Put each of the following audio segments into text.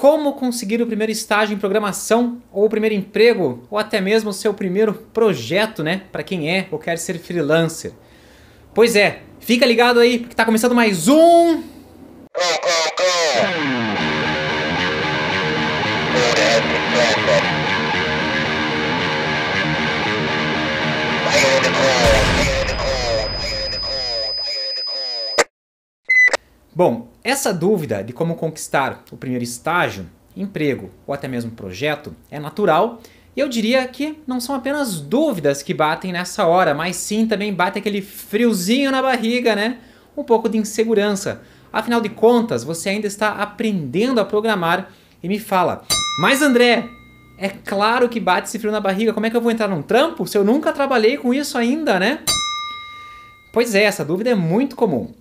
como conseguir o primeiro estágio em programação ou o primeiro emprego ou até mesmo o seu primeiro projeto, né? Para quem é ou quer ser freelancer. Pois é, fica ligado aí porque está começando mais um. Bom, essa dúvida de como conquistar o primeiro estágio, emprego ou até mesmo projeto é natural e eu diria que não são apenas dúvidas que batem nessa hora, mas sim também bate aquele friozinho na barriga, né? Um pouco de insegurança. Afinal de contas, você ainda está aprendendo a programar e me fala: Mas André, é claro que bate esse frio na barriga, como é que eu vou entrar num trampo se eu nunca trabalhei com isso ainda, né? Pois é, essa dúvida é muito comum.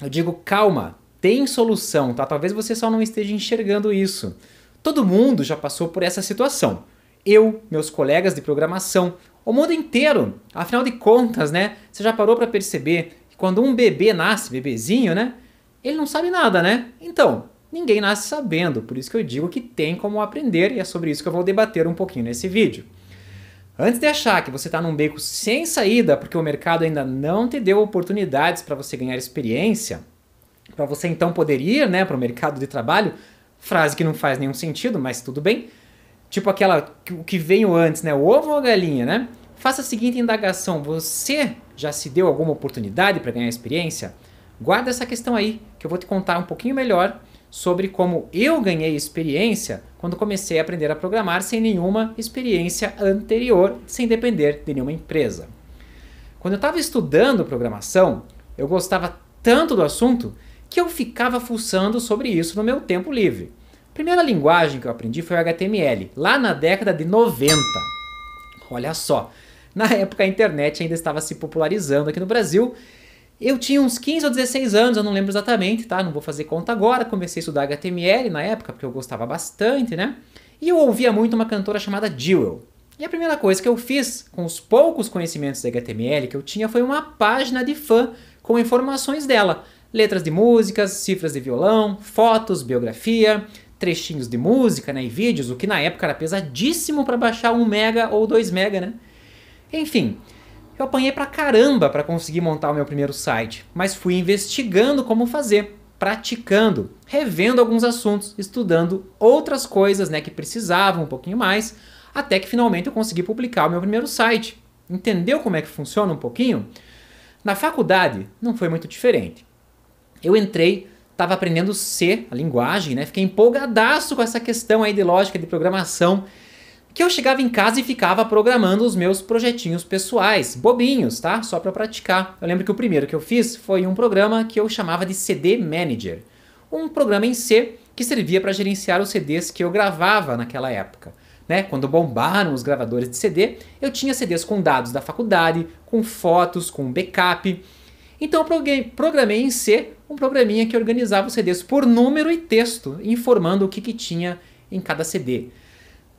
Eu digo calma, tem solução, tá? Talvez você só não esteja enxergando isso. Todo mundo já passou por essa situação. Eu, meus colegas de programação, o mundo inteiro. Afinal de contas, né? Você já parou para perceber que quando um bebê nasce, bebezinho, né? Ele não sabe nada, né? Então, ninguém nasce sabendo, por isso que eu digo que tem como aprender e é sobre isso que eu vou debater um pouquinho nesse vídeo. Antes de achar que você está num beco sem saída porque o mercado ainda não te deu oportunidades para você ganhar experiência, para você então poder ir né, para o mercado de trabalho, frase que não faz nenhum sentido, mas tudo bem. Tipo aquela o que veio antes, né? O ovo ou a galinha, né? Faça a seguinte indagação: você já se deu alguma oportunidade para ganhar experiência? Guarda essa questão aí, que eu vou te contar um pouquinho melhor sobre como eu ganhei experiência quando comecei a aprender a programar sem nenhuma experiência anterior, sem depender de nenhuma empresa. Quando eu estava estudando programação, eu gostava tanto do assunto que eu ficava fuçando sobre isso no meu tempo livre. A primeira linguagem que eu aprendi foi o HTML, lá na década de 90. Olha só, na época a internet ainda estava se popularizando aqui no Brasil. Eu tinha uns 15 ou 16 anos, eu não lembro exatamente, tá? Não vou fazer conta agora. Comecei a estudar HTML na época, porque eu gostava bastante, né? E eu ouvia muito uma cantora chamada Jewel. E a primeira coisa que eu fiz com os poucos conhecimentos de HTML que eu tinha foi uma página de fã com informações dela letras de músicas, cifras de violão, fotos, biografia, trechinhos de música né, e vídeos, o que na época era pesadíssimo para baixar 1 mega ou 2 mega, né? Enfim, eu apanhei pra caramba para conseguir montar o meu primeiro site, mas fui investigando como fazer, praticando, revendo alguns assuntos, estudando outras coisas né, que precisavam um pouquinho mais, até que finalmente eu consegui publicar o meu primeiro site. Entendeu como é que funciona um pouquinho? Na faculdade não foi muito diferente. Eu entrei, estava aprendendo C, a linguagem, né? Fiquei empolgadaço com essa questão aí de lógica, de programação, que eu chegava em casa e ficava programando os meus projetinhos pessoais, bobinhos, tá? Só para praticar. Eu lembro que o primeiro que eu fiz foi um programa que eu chamava de CD Manager, um programa em C que servia para gerenciar os CDs que eu gravava naquela época. Né? Quando bombaram os gravadores de CD, eu tinha CDs com dados da faculdade, com fotos, com backup. Então eu programei em C um programinha que organizava os CDs por número e texto, informando o que, que tinha em cada CD.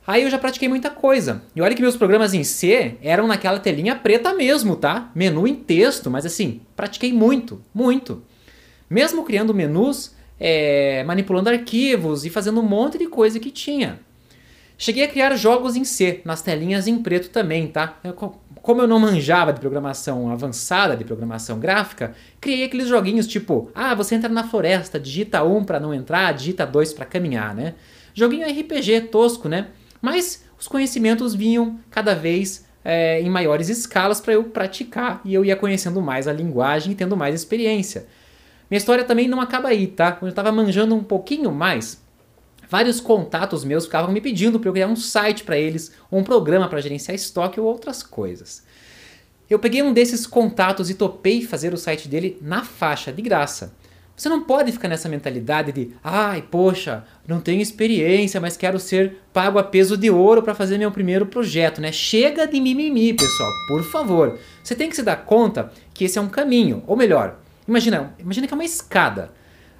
Aí eu já pratiquei muita coisa. E olha que meus programas em C eram naquela telinha preta mesmo, tá? Menu em texto, mas assim, pratiquei muito, muito. Mesmo criando menus, é, manipulando arquivos e fazendo um monte de coisa que tinha. Cheguei a criar jogos em C, nas telinhas em preto também, tá? Eu, como eu não manjava de programação avançada, de programação gráfica, criei aqueles joguinhos tipo, ah, você entra na floresta, digita 1 um para não entrar, digita 2 para caminhar, né? Joguinho RPG tosco, né? Mas os conhecimentos vinham cada vez é, em maiores escalas para eu praticar e eu ia conhecendo mais a linguagem e tendo mais experiência. Minha história também não acaba aí, tá? Quando eu estava manjando um pouquinho mais, vários contatos meus ficavam me pedindo para eu criar um site para eles, um programa para gerenciar estoque ou outras coisas. Eu peguei um desses contatos e topei fazer o site dele na faixa, de graça. Você não pode ficar nessa mentalidade de, ai, poxa, não tenho experiência, mas quero ser pago a peso de ouro para fazer meu primeiro projeto, né? Chega de mimimi, pessoal, por favor. Você tem que se dar conta que esse é um caminho, ou melhor, imagina, imagina que é uma escada.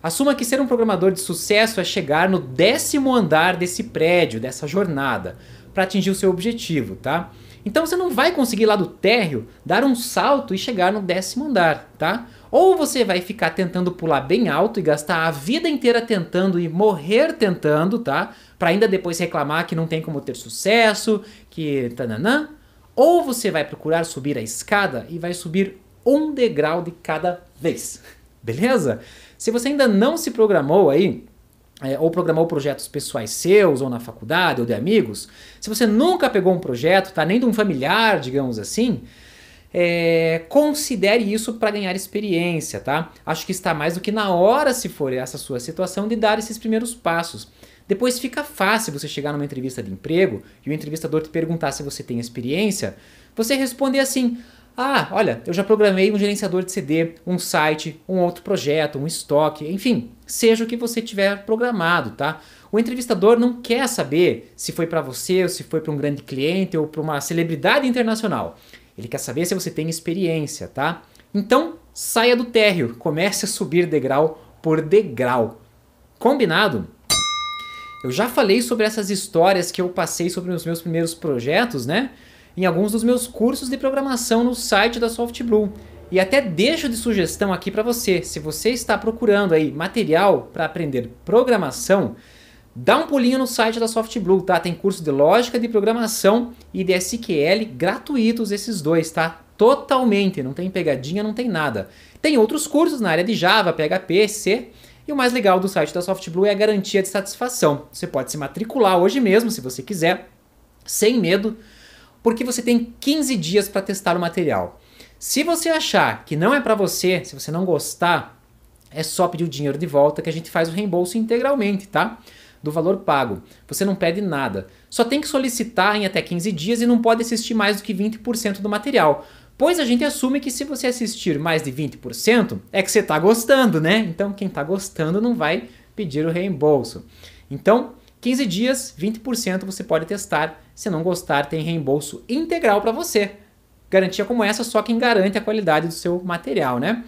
Assuma que ser um programador de sucesso é chegar no décimo andar desse prédio, dessa jornada, para atingir o seu objetivo, tá? Então você não vai conseguir lá do térreo dar um salto e chegar no décimo andar, tá? Ou você vai ficar tentando pular bem alto e gastar a vida inteira tentando e morrer tentando, tá? Para ainda depois reclamar que não tem como ter sucesso, que tananã. Ou você vai procurar subir a escada e vai subir um degrau de cada vez. Beleza? Se você ainda não se programou aí, é, ou programou projetos pessoais seus, ou na faculdade, ou de amigos, se você nunca pegou um projeto, tá nem de um familiar, digamos assim, é, considere isso para ganhar experiência, tá? Acho que está mais do que na hora, se for essa sua situação, de dar esses primeiros passos. Depois fica fácil você chegar numa entrevista de emprego e o entrevistador te perguntar se você tem experiência, você responder assim: ah, olha, eu já programei um gerenciador de CD, um site, um outro projeto, um estoque, enfim, seja o que você tiver programado, tá? O entrevistador não quer saber se foi para você, ou se foi para um grande cliente ou para uma celebridade internacional. Ele quer saber se você tem experiência, tá? Então, saia do térreo, comece a subir degrau por degrau. Combinado? Eu já falei sobre essas histórias que eu passei sobre os meus primeiros projetos, né? em alguns dos meus cursos de programação no site da SoftBlue. E até deixo de sugestão aqui para você, se você está procurando aí material para aprender programação, dá um pulinho no site da SoftBlue, tá? Tem curso de lógica de programação e de SQL gratuitos esses dois, tá? Totalmente, não tem pegadinha, não tem nada. Tem outros cursos na área de Java, PHP, C, e o mais legal do site da SoftBlue é a garantia de satisfação. Você pode se matricular hoje mesmo, se você quiser, sem medo porque você tem 15 dias para testar o material. Se você achar que não é para você, se você não gostar, é só pedir o dinheiro de volta que a gente faz o reembolso integralmente, tá? Do valor pago. Você não pede nada. Só tem que solicitar em até 15 dias e não pode assistir mais do que 20% do material. Pois a gente assume que se você assistir mais de 20%, é que você está gostando, né? Então quem está gostando não vai pedir o reembolso. Então, 15 dias, 20% você pode testar. Se não gostar, tem reembolso integral para você. Garantia como essa só quem garante a qualidade do seu material, né?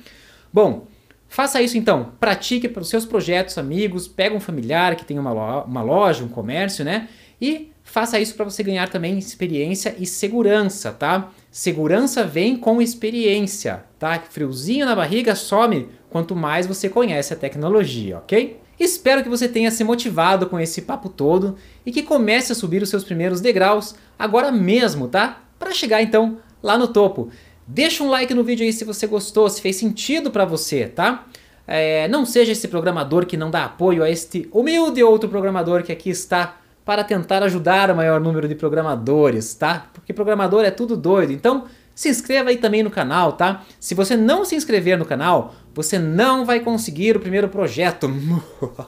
Bom, faça isso então. Pratique para os seus projetos, amigos, pega um familiar que tem uma, lo uma loja, um comércio, né? E faça isso para você ganhar também experiência e segurança, tá? Segurança vem com experiência, tá? Friozinho na barriga some quanto mais você conhece a tecnologia, ok? Espero que você tenha se motivado com esse papo todo e que comece a subir os seus primeiros degraus agora mesmo, tá? Para chegar então lá no topo. Deixa um like no vídeo aí se você gostou, se fez sentido para você, tá? É, não seja esse programador que não dá apoio a este humilde outro programador que aqui está para tentar ajudar o maior número de programadores, tá? Porque programador é tudo doido. Então, se inscreva aí também no canal, tá? Se você não se inscrever no canal, você não vai conseguir o primeiro projeto.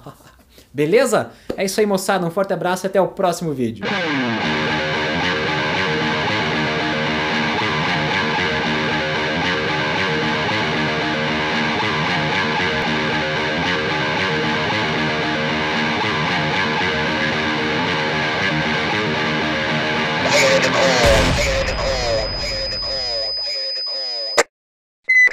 Beleza? É isso aí, moçada. Um forte abraço e até o próximo vídeo.